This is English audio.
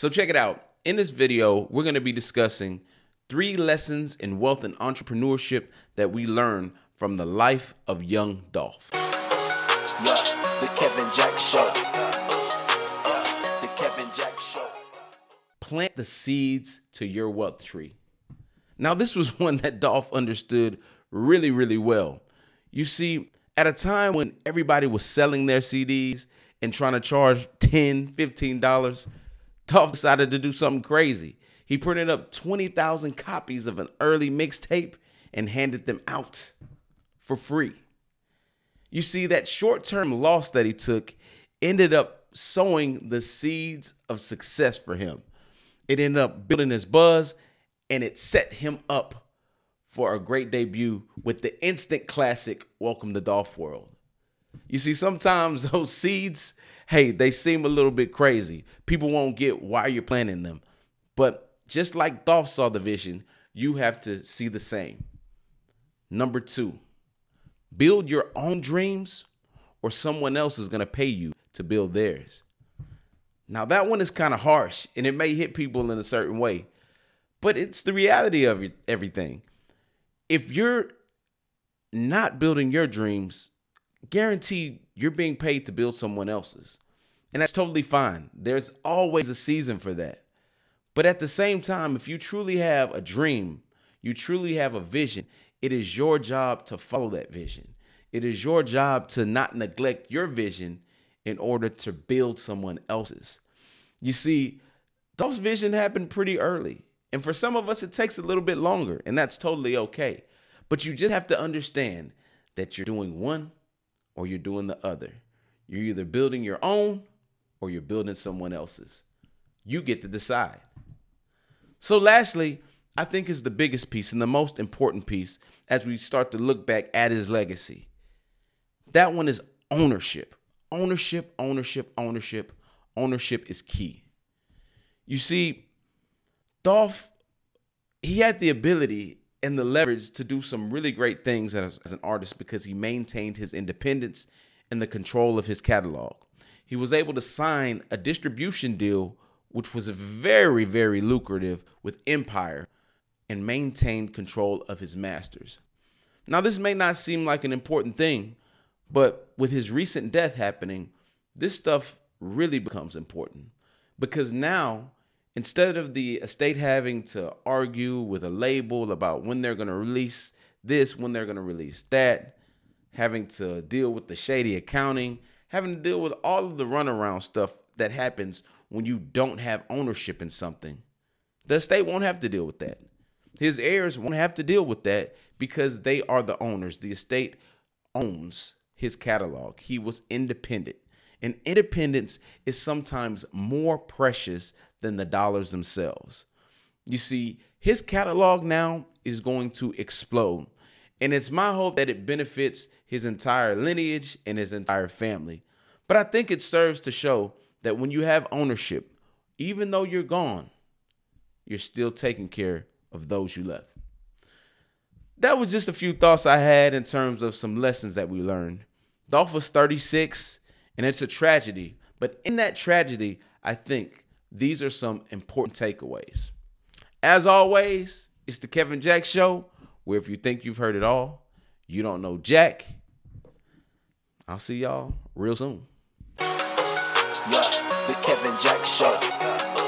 So check it out. In this video, we're going to be discussing three lessons in wealth and entrepreneurship that we learn from the life of young Dolph. Plant the seeds to your wealth tree. Now, this was one that Dolph understood really, really well. You see, at a time when everybody was selling their CDs and trying to charge $10, $15 Dolph decided to do something crazy. He printed up 20,000 copies of an early mixtape and handed them out for free. You see, that short term loss that he took ended up sowing the seeds of success for him. It ended up building his buzz and it set him up for a great debut with the instant classic Welcome to Dolph World. You see, sometimes those seeds hey, they seem a little bit crazy. People won't get why you're planning them. But just like Dolph saw the vision, you have to see the same. Number two, build your own dreams or someone else is going to pay you to build theirs. Now, that one is kind of harsh and it may hit people in a certain way, but it's the reality of everything. If you're not building your dreams, guaranteed you're being paid to build someone else's. And that's totally fine. There's always a season for that. But at the same time, if you truly have a dream, you truly have a vision, it is your job to follow that vision. It is your job to not neglect your vision in order to build someone else's. You see, Dolph's vision happened pretty early. And for some of us, it takes a little bit longer, and that's totally okay. But you just have to understand that you're doing one or you're doing the other. You're either building your own or you're building someone else's. You get to decide. So, lastly, I think is the biggest piece and the most important piece as we start to look back at his legacy. That one is ownership. Ownership, ownership, ownership. Ownership is key. You see, Dolph, he had the ability and the leverage to do some really great things as, as, an artist because he maintained his independence and the control of his catalog. He was able to sign a distribution deal, which was very, very lucrative with Empire, and maintained control of his masters. Now, this may not seem like an important thing, but with his recent death happening, this stuff really becomes important because now instead of the estate having to argue with a label about when they're going to release this, when they're going to release that, having to deal with the shady accounting, having to deal with all of the runaround stuff that happens when you don't have ownership in something. The estate won't have to deal with that. His heirs won't have to deal with that because they are the owners. The estate owns his catalog. He was independent. And independence is sometimes more precious than the dollars themselves. You see, his catalog now is going to explode. And it's my hope that it benefits his entire lineage and his entire family. But I think it serves to show that when you have ownership, even though you're gone, you're still taking care of those you left. That was just a few thoughts I had in terms of some lessons that we learned. Dolph was 36, and it's a tragedy. But in that tragedy, I think these are some important takeaways. As always, it's the Kevin Jack Show, where if you think you've heard it all, you don't know Jack. I'll see y'all real soon. Yeah, the Kevin Jack Show.